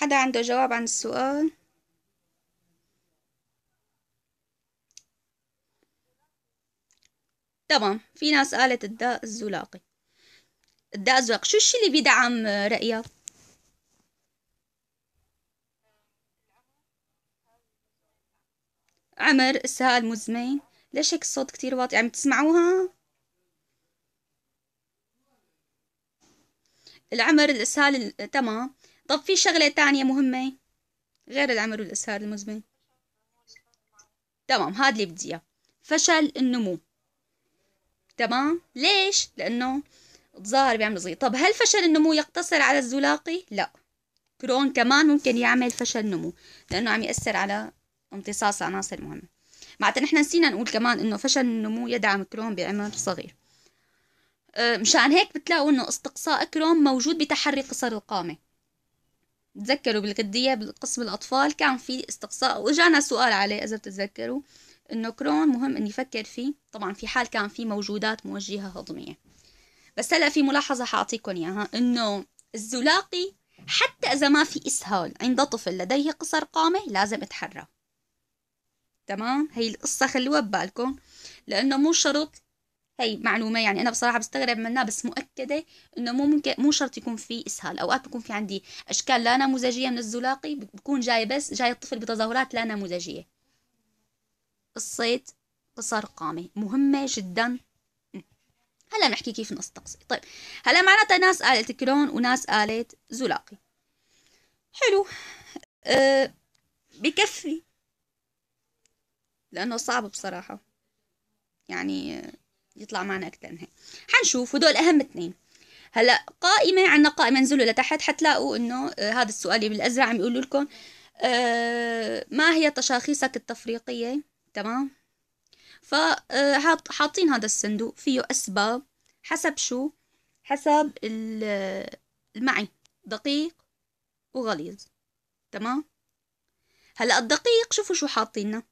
حدا عنده جواب عن السؤال تمام في ناس قالت الداء الزلاقي الداء الزلاق شو الشي اللي بيدعم رأيك عمر السهال مزمين ليش هيك الصوت كتير واطي عم يعني تسمعوها العمر الاسهال تمام طب في شغلة تانية مهمة غير العمل والإسهال المزمن تمام هاد اللي بدي إياه فشل النمو تمام ليش لأنه تظاهر بيعمل صغير طب هل فشل النمو يقتصر على الزلاقي لا كرون كمان ممكن يعمل فشل نمو لأنه عم يأثر على امتصاص عناصر مهمة معناتها نحن نسينا نقول كمان إنه فشل النمو يدعم كرون بعمر صغير أه، مشان هيك بتلاقوا انه استقصاء كرون موجود بتحري قصر القامه تذكروا بالغدية بالقسم الأطفال كان في استقصاء وإجانا سؤال عليه إذا بتتذكروا إنه كرون مهم إني أفكر فيه طبعا في حال كان في موجودات موجهة هضمية بس هلأ في ملاحظة حأعطيكم إياها إنه الزلاقي حتى إذا ما في إسهال عند طفل لديه قصر قامة لازم اتحرك تمام هي القصة خلوها ببالكم لأنه مو شرط هي معلومة يعني أنا بصراحة بستغرب منها بس مؤكدة إنه مو ممكن مو شرط يكون في إسهال، أوقات بكون في عندي أشكال لا نموذجية من الزلاقي بكون جاي بس جاي الطفل بتظاهرات لا نموذجية. قصيت قصر قامة مهمة جدا هلا بنحكي كيف نقص طيب هلا معناتها ناس قالت كرون وناس قالت زلاقي حلو أه بكفي لأنه صعب بصراحة يعني يطلع معنا اكثر من هيك حنشوف هدول اهم اثنين هلا قائمه عندنا قائمه انزلوا لتحت حتلاقوا انه آه، هذا السؤال بالازرق عم يقولوا لكم آه، ما هي تشاخيصك التفريقيه تمام فحاطين آه، هذا الصندوق فيه اسباب حسب شو حسب المعي دقيق وغليظ تمام هلا الدقيق شوفوا شو حاطينه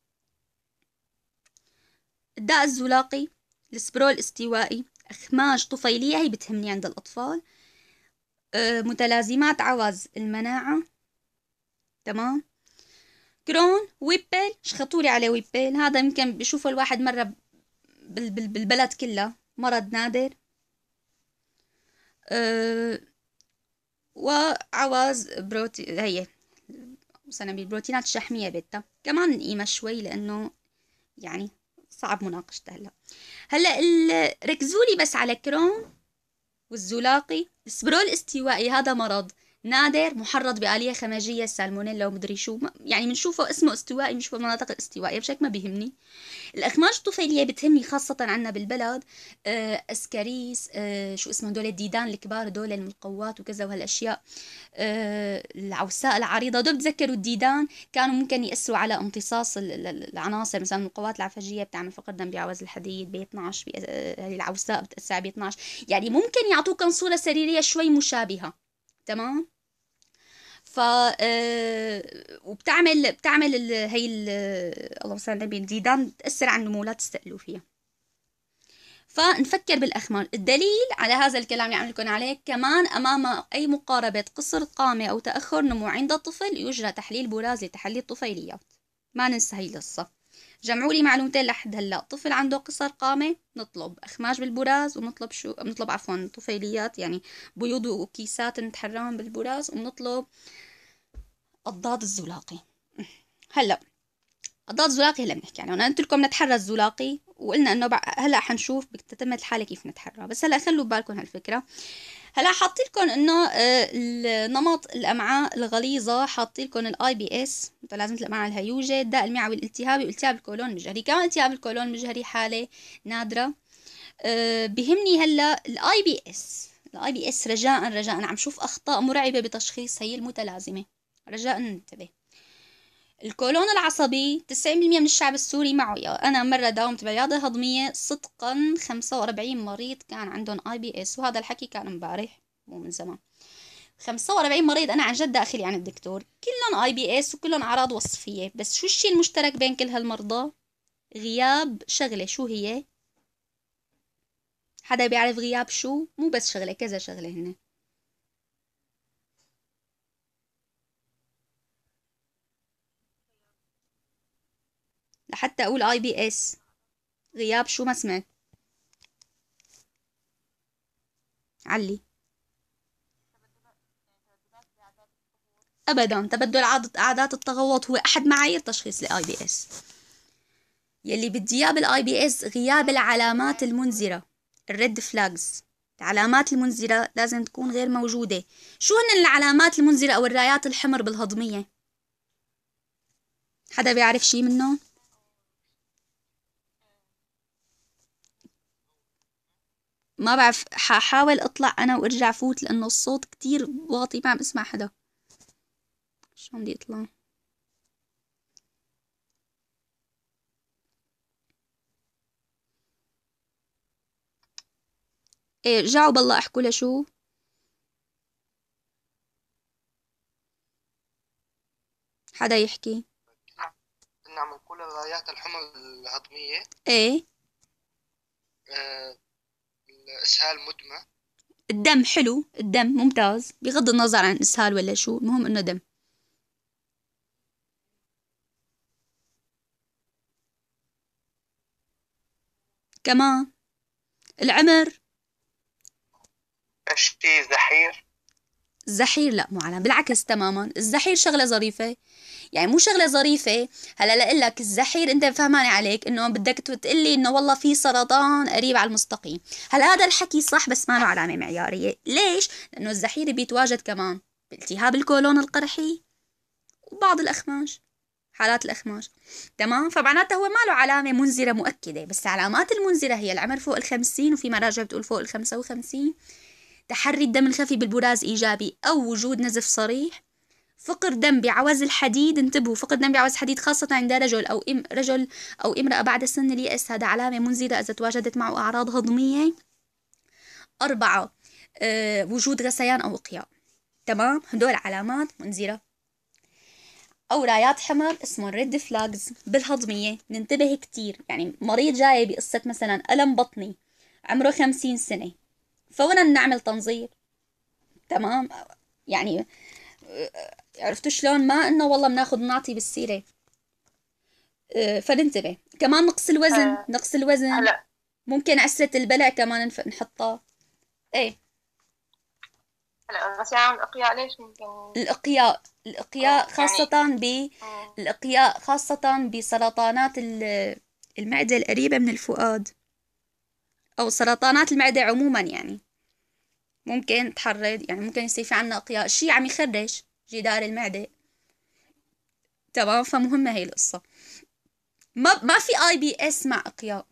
الداء الزلاقي السبرول الاستوائي أخماج طفيلية هي بتهمني عند الأطفال أه، متلازمات عوز المناعة تمام كرون ويبل شخطولي على ويبل هذا يمكن بشوفه الواحد مرة بالبلد كلها مرض نادر أه وعوز بروتي هي مثلا بروتينات الشحمية بيتا كمان نقيمة شوي لأنه يعني صعب مناقشته هلا هلا ركزوا لي بس على كرون والزلاقي السبرول الاستوائي هذا مرض نادر محرض بآلية خماجية السالمونيلا ومدري شو يعني بنشوفه اسمه استوائي بنشوفه مناطق الاستوائية بشكل ما بيهمني الأخماج الطفيلية بتهمني خاصة عنا بالبلد آه أسكاريس آه شو اسمه دول الديدان الكبار دول المقوات وكذا وهالأشياء آه العوساء العريضة دول بتذكروا الديدان كانوا ممكن يأثروا على امتصاص العناصر مثلا المقوات العفجية بتعمل فقر دم بعوز الحديد ب 12 آه، العوساء بتأثر ب 12 يعني ممكن يعطوك صورة سريرية شوي مشابهة تمام ف آه، وبتعمل بتعمل هي اللهم صل على النبي الديدان بتاثر على النمو لا تستقلوا فيها فنفكر بالاخمال الدليل على هذا الكلام اللي عم لكم عليه كمان امام اي مقاربه قصر قامه او تاخر نمو عند الطفل يجرى تحليل براز لتحلي الطفيليات ما ننسى هي القصه جمعوا لي معلومتين لحد هلا طفل عنده قصر قامة نطلب اخماج بالبراز وبنطلب شو بنطلب عفوا طفيليات يعني بيوض وكيسات نتحراهم بالبراز وبنطلب الضاد الزلاقي هلا الضاد الزلاقي هلا بنحكي يعني انا قلت لكم نتحرى الزلاقي وقلنا انه هلا حنشوف بتتمت الحاله كيف نتحرى بس هلا خلوا ببالكم هالفكره هلا حاطي لكم انه آه، نمط الامعاء الغليظه حاطي لكم الاي بي اس متلازمه الامعاء يوجد الداء المعوي الالتهابي والتهاب الكولون المجهري كمان التهاب الكولون المجهري حاله نادره آه، بهمني هلا الاي بي اس الاي بي اس رجاء رجاء عم شوف اخطاء مرعبه بتشخيص هي المتلازمه رجاء انتبه الكولون العصبي 90% من الشعب السوري معه أنا مرة داومت بعياده هضمية صدقا 45 مريض كان عندهم اي بي اس وهذا الحكي كان امبارح مو من زمان 45 مريض أنا عن جد داخلي عن الدكتور كلهم اي بي اس وكلهم أعراض وصفية بس شو الشيء المشترك بين كل هالمرضى غياب شغلة شو هي حدا بيعرف غياب شو مو بس شغلة كذا شغلة هن لحتى اقول اي بي اس غياب شو ما سمعت علي ابدا تبدل عادات التغوط هو احد معايير تشخيص الاي بي اس يلي بدي اياه بالاي بي اس غياب العلامات المنذره الريد فلاجز العلامات المنذرة لازم تكون غير موجودة شو هن العلامات المنذرة أو الرايات الحمر بالهضمية؟ حدا بيعرف شي منه؟ ما بعرف ححاول اطلع انا وارجع فوت لانه الصوت كتير واطي ما عم اسمع حدا شلون بدي اطلع ايه رجعوا بالله احكوا له شو حدا يحكي نعم كل الغايات الحمى الهضمية ايه آه الاسهال مدمه الدم حلو الدم ممتاز بغض النظر عن اسهال ولا شو المهم انه دم كمان العمر اشتي زحير الزحير لا مو علامة بالعكس تماما الزحير شغلة ظريفة يعني مو شغلة ظريفة هلا لأقول لك الزحير أنت فهماني عليك إنه بدك تقلي إنه والله في سرطان قريب على المستقيم هلا هذا الحكي صح بس ما له علامة معيارية ليش؟ لأنه الزحير بيتواجد كمان بالتهاب الكولون القرحي وبعض الأخماش حالات الأخماش تمام فمعناتها هو ما له علامة منذرة مؤكدة بس علامات المنذرة هي العمر فوق الخمسين وفي مراجع بتقول فوق الخمسة وخمسين تحري الدم الخفي بالبراز إيجابي أو وجود نزف صريح فقر دم بعوز الحديد انتبهوا فقر دم بعوز الحديد خاصة عند رجل أو إم رجل أو امرأة بعد سن اليأس هذا علامة منذرة إذا تواجدت معه أعراض هضمية أربعة أه وجود غثيان أو إقياء تمام هدول علامات منذرة أو رايات حمر اسمه ريد فلاجز بالهضمية ننتبه كتير يعني مريض جاي بقصة مثلا ألم بطني عمره خمسين سنة فورا نعمل تنظير تمام يعني عرفتوا شلون ما انه والله بناخذ نعطي بالسيره أه، فننتبه كمان نقص الوزن آه. نقص الوزن لا. ممكن عسلة البلع كمان نحطها ايه هلا بس يعني الاقياء ليش ممكن الاقياء الاقياء خاصة ب الاقياء خاصة بسرطانات المعدة القريبة من الفؤاد او سرطانات المعدة عموما يعني ممكن تحرض يعني ممكن يصير في عنا أقياء شي عم يخرج جدار المعدة تمام فمهمة هي القصة ما ما في اي بي اس مع أقياء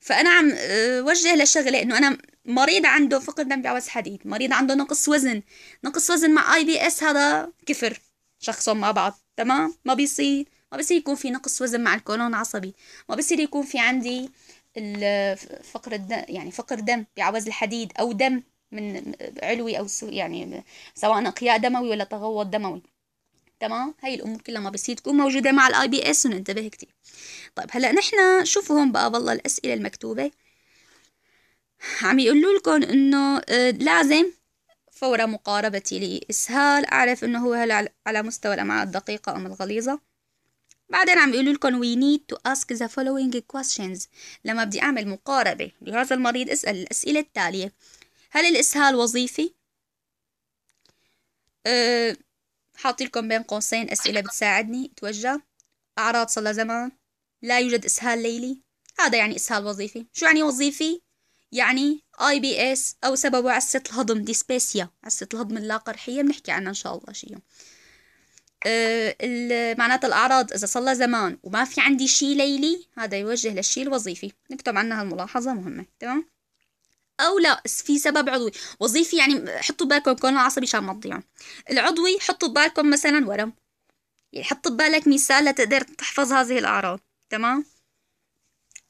فأنا عم آه، وجه لشغلة إنه أنا مريض عنده فقد دم بعوز حديد مريض عنده نقص وزن نقص وزن مع اي بي اس هذا كفر شخصهم مع بعض تمام ما بيصير ما بيصير يكون في نقص وزن مع الكولون عصبي ما بيصير يكون في عندي فقر الدم يعني فقر دم بعوز الحديد أو دم من علوي أو يعني سواء أقياء دموي ولا تغوط دموي تمام هاي الامور كلها ما بصير تكون موجوده مع الاي بي اس وننتبه كثير طيب هلا نحن شوفوا هون بقى والله الاسئله المكتوبه عم يقولوا لكم انه آه، لازم فور مقاربتي لاسهال اعرف انه هو هل على مستوى الامعاء الدقيقه ام الغليظه بعدين عم يقولوا لكم we need to ask the following questions لما بدي أعمل مقاربة لهذا المريض أسأل الأسئلة التالية هل الإسهال وظيفي؟ أه حاطي لكم بين قوسين أسئلة بتساعدني توجه أعراض صار زمان لا يوجد إسهال ليلي هذا يعني إسهال وظيفي شو يعني وظيفي؟ يعني اي بي اس او سببه عسة الهضم ديسبيسيا عسة الهضم اللاقرحية بنحكي عنها ان شاء الله شي يوم آه، معناتها الأعراض إذا صار لها زمان وما في عندي شيء ليلي هذا يوجه للشيء الوظيفي نكتب عنها هالملاحظة مهمة تمام او لا في سبب عضوي وظيفي يعني حطوا بالكم كون العصبي شان ما تضيعوا يعني. العضوي حطوا بالكم مثلا ورم يعني حطوا ببالك مثال لتقدر تحفظ هذه الاعراض تمام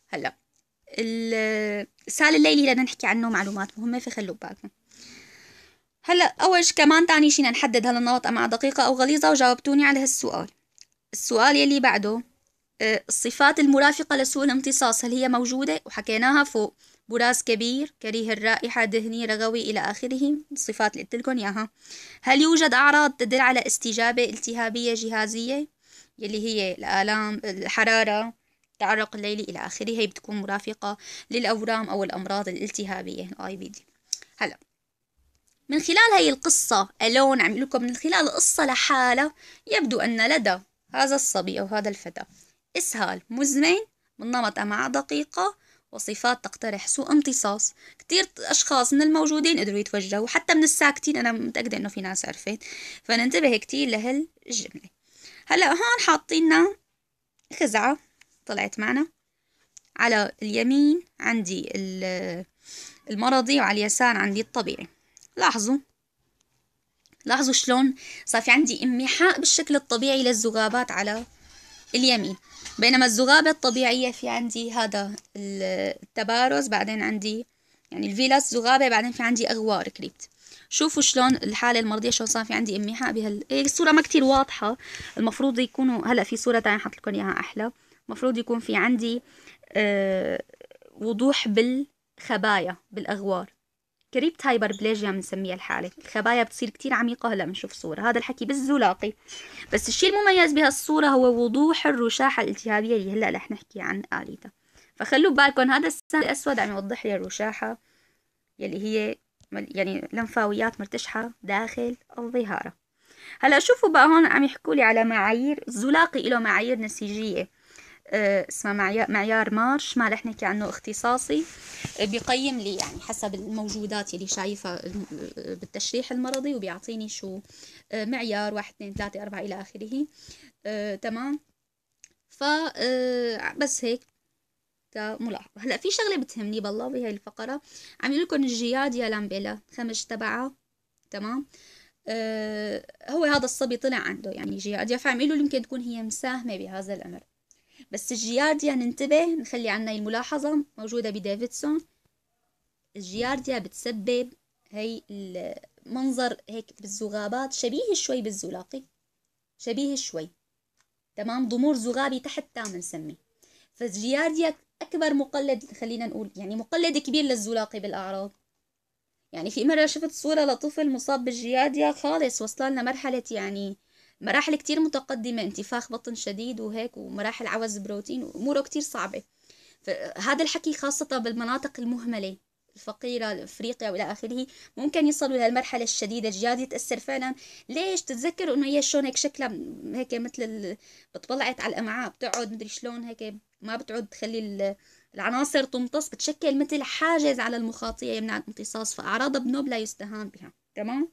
هلا السال الليلي بدنا نحكي عنه معلومات مهمه فخلوا ببالكم هلا أول شيء كمان تاني شيء نحدد هل النواطق مع دقيقة أو غليظة وجاوبتوني على هالسؤال السؤال يلي بعده آه، الصفات المرافقة لسوء الامتصاص هل هي موجودة وحكيناها فوق براز كبير كريه الرائحة دهني رغوي إلى آخره الصفات اللي قلت لكم إياها هل يوجد أعراض تدل على استجابة التهابية جهازية يلي هي الآلام الحرارة التعرق الليلي إلى آخره هي بتكون مرافقة للأورام أو الأمراض الالتهابية الآي بي دي هلأ من خلال هي القصة ألون عم لكم من خلال القصة لحالة يبدو أن لدى هذا الصبي أو هذا الفتى إسهال مزمن من نمط أمعاء دقيقة وصفات تقترح سوء امتصاص كتير أشخاص من الموجودين قدروا يتوجهوا حتى من الساكتين أنا متأكدة إنه في ناس عرفت فننتبه كتير لهالجملة هلأ هون حاطينا خزعة طلعت معنا على اليمين عندي المرضي وعلى اليسار عندي الطبيعي لاحظوا لاحظوا شلون صار في عندي انمحاء بالشكل الطبيعي للزغابات على اليمين بينما الزغابة الطبيعية في عندي هذا التبارز بعدين عندي يعني الفيلاس ذغابة بعدين في عندي أغوار كريبت شوفوا شلون الحالة المرضية شلون صار في عندي انمحاء بهال إيه، الصورة ما كتير واضحة المفروض يكونوا هلا في صورة تانية حط لكم إياها أحلى المفروض يكون في عندي آه وضوح بالخبايا بالأغوار كريبت هايبربليجيا بنسميها الحالة الخبايا بتصير كتير عميقة هلا بنشوف صورة هذا الحكي بالزلاقي بس الشيء المميز بهالصورة هو وضوح الرشاحة الالتهابية اللي هلا رح نحكي عن آليتها فخلوا ببالكم هذا السهم الأسود عم يوضح لي الرشاحة يلي هي يعني لمفاويات مرتشحة داخل الظهارة هلا شوفوا بقى هون عم يحكوا لي على معايير الزلاقي له معايير نسيجية اسمه معيار مارش ما رح نحكي عنه اختصاصي آه، بيقيم لي يعني حسب الموجودات اللي شايفها آه، بالتشريح المرضي وبيعطيني شو آه، معيار واحد اثنين ثلاثة أربعة إلى آخره تمام ف بس هيك كملاحظة هلا في شغلة بتهمني بالله بهي الفقرة عم يقول لكم الجياد يا لامبيلا خمج تبعها تمام هو هذا الصبي طلع عنده يعني جياد فعم يقولوا يمكن تكون هي مساهمة بهذا الأمر بس الجيارديا يعني ننتبه نخلي عنا الملاحظة موجودة بديفيدسون الجيارديا يعني بتسبب هي المنظر هيك بالزغابات شبيه شوي بالزلاقي شبيه شوي تمام ضمور زغابي تحت تام نسميه فالجيارديا يعني أكبر مقلد خلينا نقول يعني مقلد كبير للزلاقي بالأعراض يعني في مرة شفت صورة لطفل مصاب بالجيارديا خالص وصلنا لمرحلة مرحلة يعني مراحل كتير متقدمة انتفاخ بطن شديد وهيك ومراحل عوز بروتين وأموره كتير صعبة فهذا الحكي خاصة بالمناطق المهملة الفقيرة أفريقيا وإلى آخره ممكن يصلوا للمرحلة الشديدة الجهاد يتأثر فعلا ليش تتذكروا إنه هي شلون هيك شكلها هيك مثل بتطلعت على الأمعاء بتقعد مدري شلون هيك ما بتعود تخلي العناصر تمتص بتشكل مثل حاجز على المخاطية يمنع الامتصاص فاعراضها بنوب لا يستهان بها تمام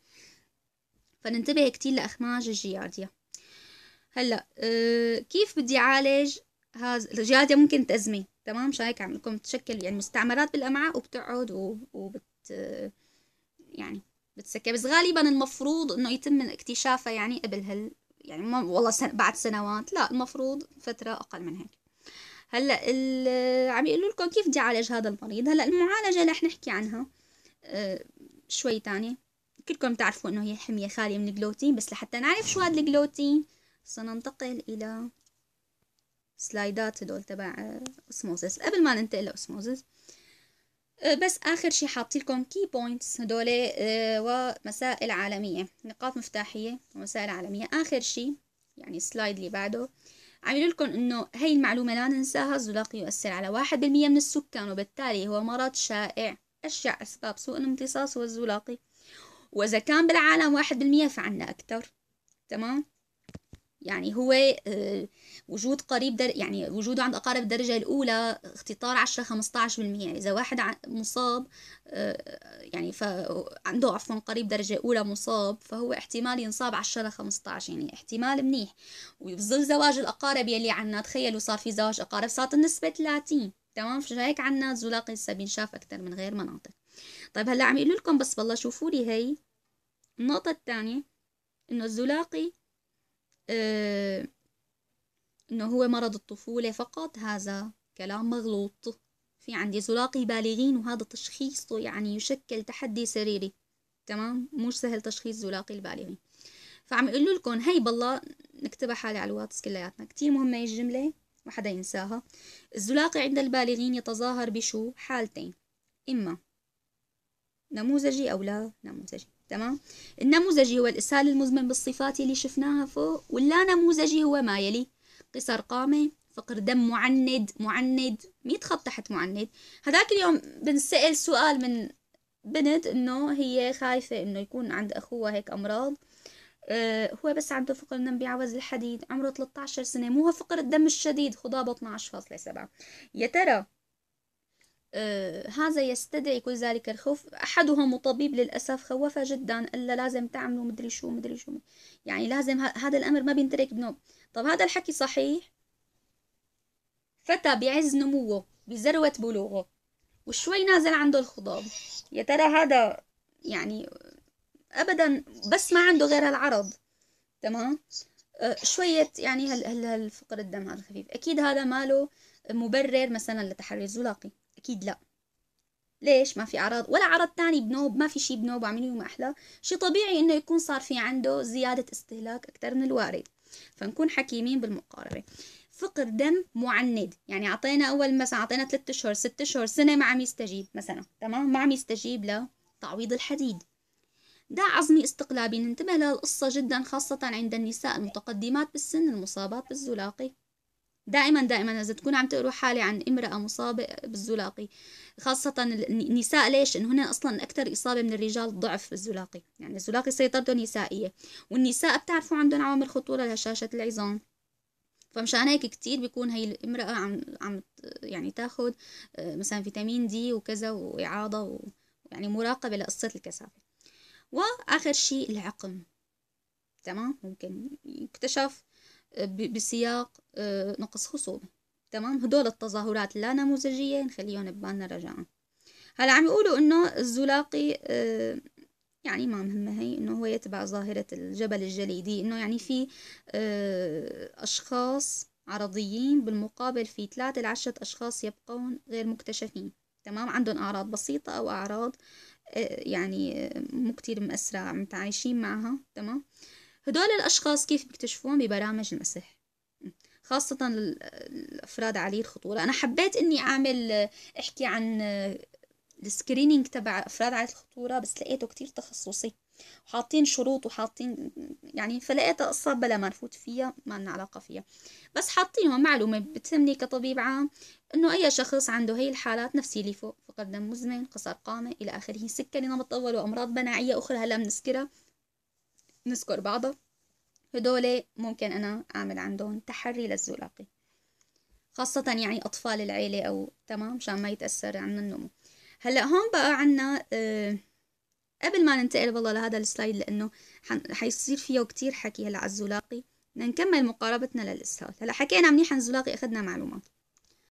فننتبه كتير لأخماج الجيارديا هلا أه كيف بدي اعالج هذا الجيارديا ممكن تأزمه تمام مشان هيك عم لكم تشكل يعني مستعمرات بالامعاء وبتقعد وبت يعني بتسكر بس غالبا المفروض انه يتم اكتشافها يعني قبل هال يعني ما والله سن... بعد سنوات لا المفروض فترة أقل من هيك هلا ال... عم يقولوا لكم كيف بدي اعالج هذا المريض هلا المعالجة رح نحكي عنها أه شوي تاني كلكم تعرفوا انه هي حمية خالية من الجلوتين بس لحتى نعرف شو هاد الجلوتين سننتقل الى سلايدات هدول تبع اسموزس قبل ما ننتقل لاسموزس أه، بس اخر شي حاطيلكم كي بوينتس هدول أه، ومسائل عالمية نقاط مفتاحية ومسائل عالمية اخر شي يعني السلايد اللي بعده عملوا لكم انه هي المعلومة لا ننساها الزلاق يؤثر على واحد بالمية من السكان وبالتالي هو مرض شائع أشجع أسباب سوء الامتصاص هو الزلاقي وإذا كان بالعالم واحد بالمية فعنا أكتر تمام يعني هو آه، وجود قريب در يعني وجوده عند أقارب الدرجة الأولى اختطار 10 15 بالمية إذا واحد مصاب آه، يعني فعنده عفوا قريب درجة أولى مصاب فهو احتمال ينصاب 10 15 يعني احتمال منيح وبظل زواج الأقارب يلي عنا تخيلوا صار في زواج أقارب صارت النسبة 30 تمام هيك عنا زلاقي السبين شاف أكثر من غير مناطق طيب هلا عم يقولوا لكم بس بالله شوفوا لي هي النقطة الثانية إنه الزلاقي آه إنه هو مرض الطفولة فقط هذا كلام مغلوط في عندي زلاقي بالغين وهذا تشخيصه يعني يشكل تحدي سريري تمام مش سهل تشخيص زلاقي البالغين فعم يقول لكم هي بالله نكتبها حالي على الواتس كلياتنا كتير مهمة هي الجملة ما حدا ينساها الزلاقي عند البالغين يتظاهر بشو حالتين إما نموذجي أو لا نموذجي تمام النموذجي هو الإسهال المزمن بالصفات اللي شفناها فوق واللا نموذجي هو ما يلي قصر قامة فقر دم معند معند ميت خط تحت معند هذاك اليوم بنسأل سؤال من بنت انه هي خايفة انه يكون عند اخوها هيك امراض آه، هو بس عنده فقر دم بيعوز الحديد عمره 13 سنة مو هو فقر الدم الشديد خضابه 12.7 يا ترى آه، هذا يستدعي كل ذلك الخوف أحدهم مطبيب للأسف خوفه جدا إلا لازم تعملوا مدري شو مدري شو يعني لازم هذا الأمر ما بينترك بنوم طب هذا الحكي صحيح فتى بعز نموه بذروة بلوغه وشوي نازل عنده الخضاب يا ترى هذا يعني أبدا بس ما عنده غير هالعرض تمام أه شوية يعني هالفقر الدم هذا الخفيف أكيد هذا ماله مبرر مثلا لتحري الزلاقي اكيد لا ليش ما في اعراض ولا عرض تاني بنوب ما في شي بنوب عاملين يوم احلى شي طبيعي انه يكون صار في عنده زيادة استهلاك اكثر من الوارد فنكون حكيمين بالمقاربة فقر دم معند يعني اعطينا اول مثلا اعطينا 3 اشهر 6 اشهر سنة ما عم يستجيب مثلا تمام ما عم يستجيب لتعويض الحديد دع عظمي استقلابي ننتبه للقصة جدا خاصة عند النساء المتقدمات بالسن المصابات بالزلاقي دائما دائما إذا تكون عم تقروا حالة عن امرأة مصابة بالزلاقي خاصة النساء ليش؟ إن هن أصلا أكثر إصابة من الرجال ضعف بالزلاقي يعني الزلاقي سيطرته نسائية والنساء بتعرفوا عندهم عوامل خطورة لهشاشة العظام فمشان هيك كتير بيكون هي الامرأة عم عم يعني تاخذ آه، مثلا فيتامين دي وكذا وإعاضة ويعني مراقبة لقصة الكثافة وآخر شيء العقم تمام ممكن يكتشف بسياق آه، نقص خصوبة تمام هدول التظاهرات اللا نموذجية نخليهم ببالنا رجاء هلا عم يقولوا انه الزلاقي آه، يعني ما مهمة هي انه هو يتبع ظاهرة الجبل الجليدي انه يعني في آه، اشخاص عرضيين بالمقابل في ثلاثة لعشرة اشخاص يبقون غير مكتشفين تمام عندهم اعراض بسيطة او اعراض يعني مو كتير مأثرة متعايشين معها تمام هدول الأشخاص كيف بيكتشفون ببرامج المسح خاصة الأفراد علي الخطورة أنا حبيت أني أعمل أحكي عن السكرينينج تبع أفراد عالية الخطورة بس لقيته كتير تخصصي وحاطين شروط وحاطين يعني فلقيت قصة بلا ما نفوت فيها ما لنا علاقة فيها بس حاطين معلومة بتهمني كطبيب عام انه اي شخص عنده هي الحالات نفسية اللي فوق فقدم مزمن قصر قامة الى اخره سكري نمط اول وامراض مناعية اخرى هلا بنذكرها نذكر بعضها هدول ممكن أنا أعمل عندهم تحري للزلاقي خاصة يعني أطفال العيلة أو تمام مشان ما يتأثر عن النمو هلأ هون بقى عنا أه قبل ما ننتقل والله لهذا السلايد لأنه حيصير فيه كتير حكي هلأ على الزلاقي نكمل مقاربتنا للإسهال هلأ حكينا منيح عن الزلاقي أخذنا معلومات